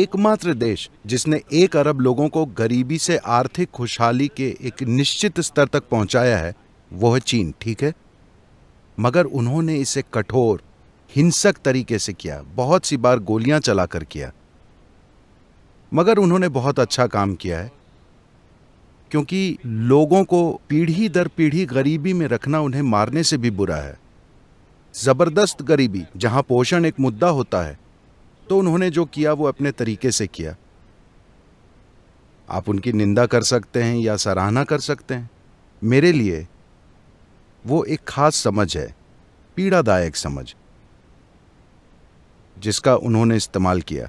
एकमात्र देश जिसने एक अरब लोगों को गरीबी से आर्थिक खुशहाली के एक निश्चित स्तर तक पहुंचाया है वो है चीन ठीक है मगर उन्होंने इसे कठोर हिंसक तरीके से किया बहुत सी बार गोलियां चलाकर किया मगर उन्होंने बहुत अच्छा काम किया है क्योंकि लोगों को पीढ़ी दर पीढ़ी गरीबी में रखना उन्हें मारने से भी बुरा है ज़बरदस्त गरीबी जहां पोषण एक मुद्दा होता है तो उन्होंने जो किया वो अपने तरीके से किया आप उनकी निंदा कर सकते हैं या सराहना कर सकते हैं मेरे लिए वो एक खास समझ है पीड़ादायक समझ जिसका उन्होंने इस्तेमाल किया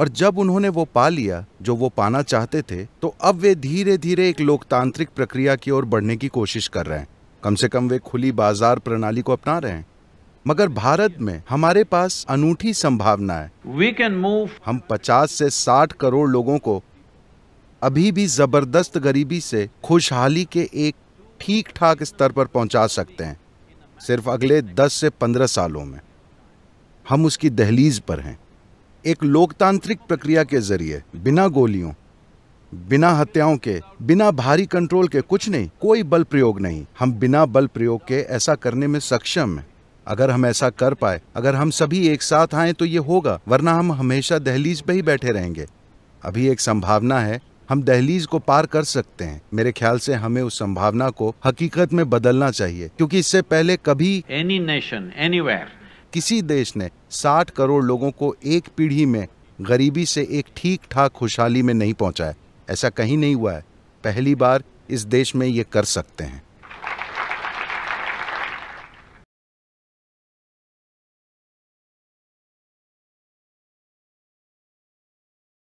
और जब उन्होंने वो पा लिया जो वो पाना चाहते थे तो अब वे धीरे धीरे एक लोकतांत्रिक प्रक्रिया की ओर बढ़ने की कोशिश कर रहे हैं कम से कम वे खुली बाजार प्रणाली को अपना रहे हैं मगर भारत में हमारे पास अनूठी संभावना है वी कैन मूव हम 50 से 60 करोड़ लोगों को अभी भी जबरदस्त गरीबी से खुशहाली के एक ठीक ठाक स्तर पर पहुंचा सकते हैं सिर्फ अगले 10 से 15 सालों में हम उसकी दहलीज पर हैं एक लोकतांत्रिक प्रक्रिया के जरिए बिना गोलियों बिना हत्याओं के बिना भारी कंट्रोल के कुछ नहीं कोई बल प्रयोग नहीं हम बिना बल प्रयोग के ऐसा करने में सक्षम हैं अगर हम ऐसा कर पाए अगर हम सभी एक साथ आए तो ये होगा वरना हम हमेशा दहलीज पे ही बैठे रहेंगे अभी एक संभावना है हम दहलीज को पार कर सकते हैं मेरे ख्याल से हमें उस संभावना को हकीकत में बदलना चाहिए क्योंकि इससे पहले कभी एनी नेशन एनीवेयर किसी देश ने 60 करोड़ लोगों को एक पीढ़ी में गरीबी से एक ठीक ठाक खुशहाली में नहीं पहुंचाया ऐसा कहीं नहीं हुआ है पहली बार इस देश में ये कर सकते हैं